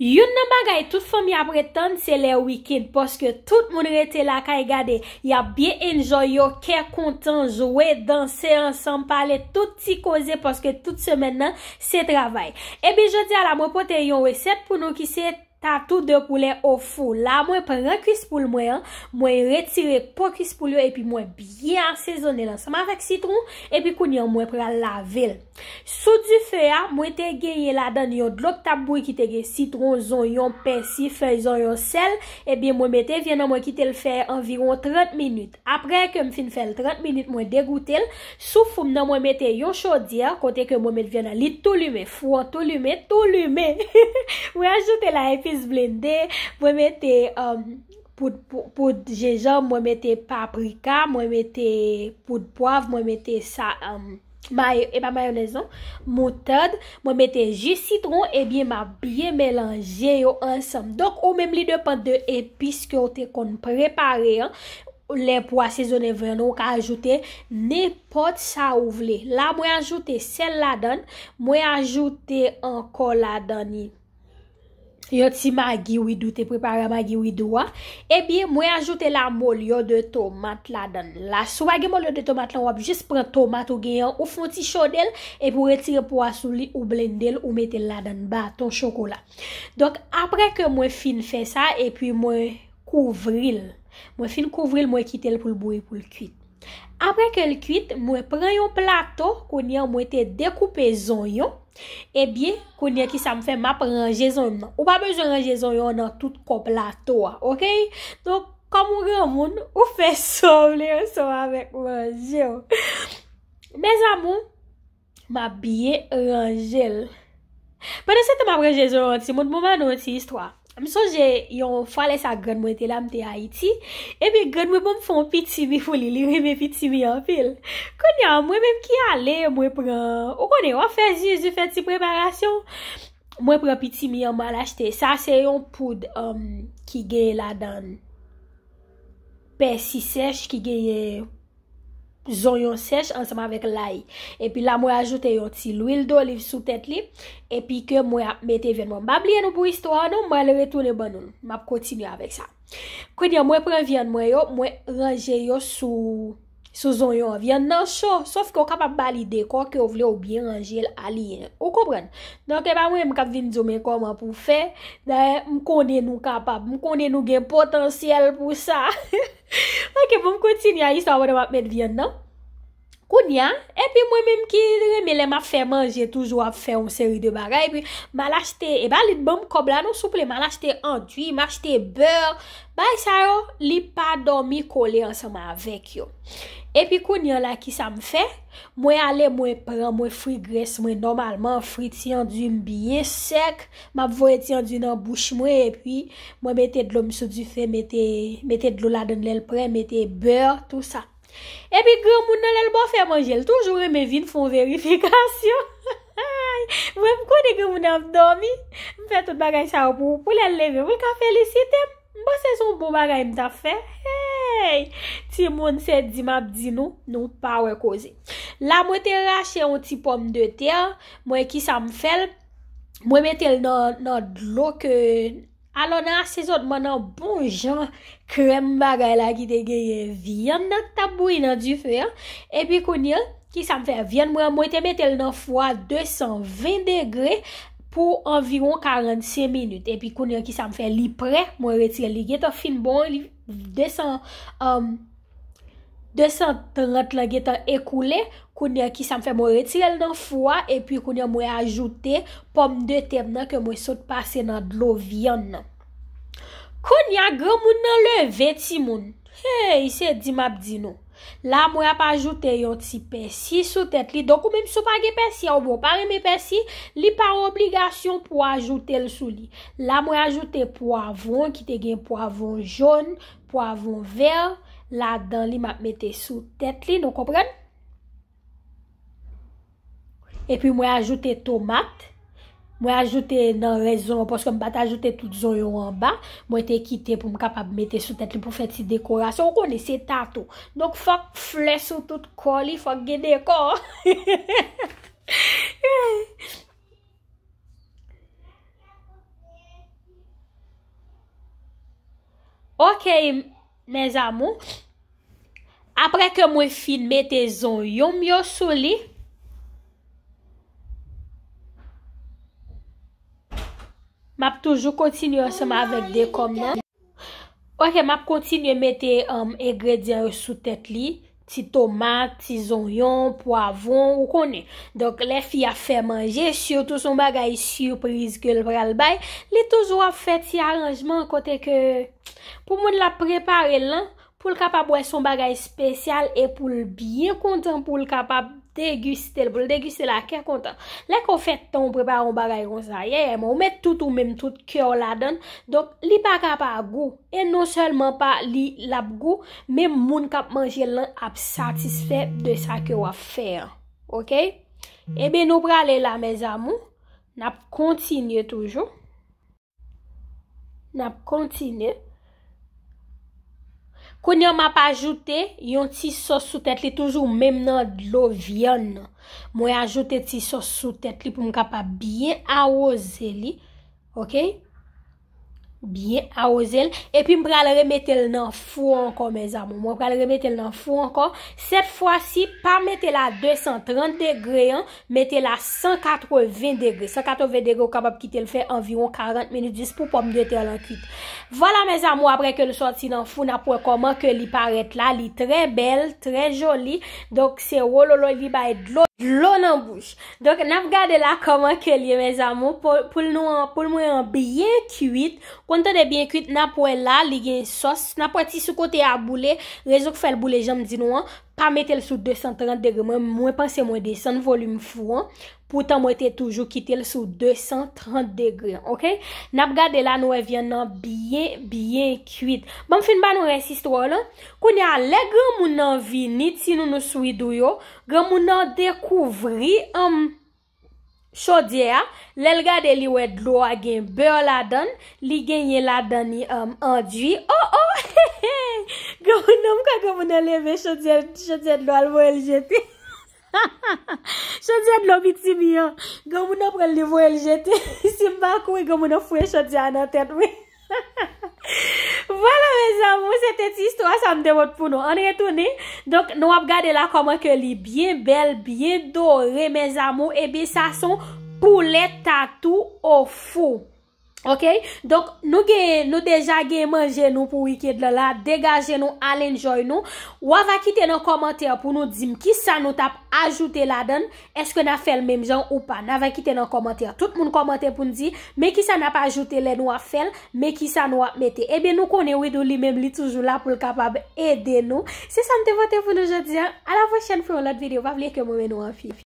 Yon nan bagay, tout fami apretan, se le wikend. Poske tout moun rete la ka egade. Ya biye enjoy yo, ke kontan, jowe, dansen, ansan, pale, tout ti koze. Poske tout semen nan, se travay. E bi jodi ala mwen pote yon we, sep pou nou ki se temen. ta tout de poule ou fou. La mwen pre krispoul mwen, mwen retire po krispoul yo, epi mwen byan sezonel ansama vek sitron, epi kounyon mwen pre lavel. Sou du feya, mwen te geye la dan yo dlok taboui ki te geye sitron, zon yon pensi, fey, zon yon sel, epi mwen mwete vyen nan mwen kite l fey anviron 30 minit. Apre ke m fin fel 30 minit mwen degoutel, sou foum nan mwen mwete yon chodi ya, kote ke mwen mwete vyen nan lit tout lume, fouan tout lume, tout lume. Mwen ajoute la epi, Splende, mwen mette poud jejom, mwen mette paprika, mwen mette poud poav, mwen mette sa euh, eh mayonezon, mwen mette jisitron, ebyen ma byen melange yo ansam. Donk ou menm li depan de episkote kon prepare, le pou asezone ven nou ka ajoute, nepot sa ou vle. La mwen ajoute sel ladan, mwen ajoute anko ladan yi. Yo ti ma giwidou, te prepara ma giwidou wa. Ebi, mwen ajoute la mol yo de tomat la dan la. Sou agi mol yo de tomat la wap, jis pren tomat ou genyon ou fwantishon el, epi ou retire po asou li ou blend el ou metel la dan ba ton chokola. Donk, apre ke mwen fin fe sa, epi mwen kouvril. Mwen fin kouvril, mwen kitel pou lbouye pou lkuit. Apre ke li kuit, mwen pren yon plato konye mwen te dekoupe zon yon E bie konye ki sa mwen fe map rengen zon yon Ou pa bejou rengen zon yon nan tout kon plato wa Ok? Donk, kam mwen remoun, ou fe soum li yon soum avek mwen zyon Me zamoun, ma bie rengen Pwene se te map rengen zon yon ti, moun mouman nou ti istwa Mso jè yon fwale sa gwen mwen te lam te Haiti, ebi gwen mwen mwen fon piti mi fwo li li re me piti mi an fil. Kwen yon mwen menm ki ale mwen pren, ou kwen yon wafen zi, zi fwen ti preparasyon, mwen pren piti mi an mal achete. Sa se yon poud um, ki geye la dan pesi sech ki geye... zonyon sech ansama vek lay. E pi la mwen ajoute yo ti l'wil do oliv sou tèt li, e pi ke mwen mette ven mwen mab liye nou pou istwa anon, mwen le retou le banoun. Mwen ap kontinye avèk sa. Kwenye mwen preven mwen yo, mwen range yo sou... souzon yon vyen nan, so, sof ki ou kapap balide kwa ki ou vle ou bie anjel aliyen ou koubren, nan ke ba mwen mkap vin zomen kwa mwen pou fe mkone nou kapap, mkone nou gen potansyel pou sa mwen ke pou mkotin ya, yiswa wadon ap met vyen nan koun ya, epi mwen menm ki me lem ap fe manje, toujwa ap fe mwen seri de bagay, epi mal ashte eba li dbam kob la nou souple, mal ashte anduy, mal ashte beur bay sa yo, li pa do mi kole ansama avek yo Epi koun yon la ki sa m fe, mwen ale mwen pren mwen fri gres, mwen normalman fri tiyan di yon biye sek, mwen vwoye tiyan di yon bouch mwen, epi mwen mette dlo miso di fe, mette dlo la don lel pre, mette beur, tout sa. Epi gwen moun nan lel bo fe manjel, toujoure mwen vin fon verifikasyon. Mwen mkone gwen moun nan mdomi, mwen fe tout bagay sa ou pou lel leve, mwen ka felicite, mwen bo se son bo bagay mta fe. Ti moun se di map di nou, nou pa wè koze. La mwen te rache yon ti pomme de ter, mwen ki sa m fèl, mwen metel nan blok alon nan sezot mwen nan bonjan krem bagay la ki te geye vyen nan taboui nan di fèl. E pi konye ki sa m fèl vyen mwen, mwen te metel nan fwa 220 degre pou anviron 45 minute. E pi konye ki sa m fèl li pre, mwen retele li geto fin bon li... 230 um, la ge tan ekoule. Koun ya ki sa mfe mwen retirel nan fwa. E pi koun ya mwen ajoute pom de tem nan ke mwen sot pase nan dlo vyan nan. Koun ya gwa moun nan le veti moun. Hey, se di map di nou. La mwen ap ajoute yon ti pesi sou tet li. Don kou mwen msou pa ge pesi. Ou mwen pa reme pesi. Li pa obligasyon pou ajoute l sou li. La mwen ajoute poavon ki te gen poavon joun. poavon ver, la dan li map mette sou tet li, nou kompren? E pi mwen ajoute tomat, mwen ajoute nan rezon, poske mwen bat ajoute tout zon yon anba, mwen te kite pou m kapap mette sou tet li pou fet si dekorasyon, koni se tato. Noun fok flesou tout kol li, fok gen dekor. Hehehehe Ok, mèz amou, apre ke mwen fin metè zon yon myo sou li, map toujou kontinye seman avèk de kom nan. Ok, map kontinye metè egrèdiè um, sou tèt li. Ti tomat, ti zonyon, poavon, ou konen. Donk le fi a fe manje, surtout son bagay surprise ke l pral bay, li toujwa fe ti aranjman kote ke... Pou moun la prepare lan, pou l kapap wè son bagay spesyal e pou l byen kontan, pou l kapap degustel, pou l degustel a kèr kontan lèk ou fèt ton, ou prepa an bagay kon sa yè, ou mè tout ou mèm tout kèw la den, donk li pa kapap a gou, e non selman pa li lap gou, mèm moun kap manjè lè ap satisfè de sa kèw a fèr, ok e bè nou pralè la mè zamou, nap kontinye toujou nap kontinye Koun yon map ajoute, yon ti sos sou tet li toujou mèm nan lo vyan nan. Mwen ajoute ti sos sou tet li pou mwen kapap biye a oze li. Ok? Biye, a o zel. Epi m pral remete l nan fwo anko, mez amon. M pral remete l nan fwo anko. Sep fwa si, pa metela 230 degre, an. Mete la 180 degre. 180 degre, ou kapap kite l fe, anviron 40 meni 10 pou pou m dete l an kite. Vola, mez amon, apre ke l sorti nan fwo, na pou e koman ke li paret la. Li tre bel, tre joli. Dok se, wololo, li baye dlo, dlo nan bouch. Dok, na fgade la koman ke li, mez amon. Poul nou an, poul nou an, biye kuit. Konten de byen kuit, nap wè la li gen sos. Nap wè ti sou kote a boule. Rezouk fèl boule, janm di nou an. Pa metel sou 230 degre. Mwen mwen panse mwen desen volyum fou an. Poutan mwen te toujou kitel sou 230 degre. Ok? Nap gade la nou wè vyen nan byen, byen kuit. Bon fin ba nou resist wò lan. Koun ya le gen moun an vinit si nou nou sou idou yo. Gen moun an dekouvri. Amm. Um, Chodye a, lel gade li we dlo agen beyo la dan, li genye la dan ni um, andwi. Oh, oh, he, he, gomou nanm kwa gomou nan leve chodye, chodye dlo alvo el jete. Chodye dlo biti mi an, gomou nan prel li vo el jete. Simba akou e gomou nan fwe chodye an nan tet we. Vwala me zyamou, se te ti sto asan devot pou nou. An retouni. Donk nou ap gade la koman ke li byen bel, byen dore, mez amou, ebi eh sa son pou let tatou ou fou. Ok, donk nou gen, nou deja gen manje nou pou wiked la la, degaje nou, alenjoy nou. Ou ava kite nan komante pou nou di m, ki sa nou tap ajoute la dan, eske nan fel menm jan ou pa. Ana va kite nan komante, tout moun komante pou nou di, me ki sa nan pa ajoute le nou ap fel, me ki sa nou ap mette. Ebe eh nou kone wido li menm li toujou la pou l kapab ede nou. Se sa nou te vote pou nou jodi, ala vwè chen fwè yon lot videyo, va vlie ke mwen nou an fifi.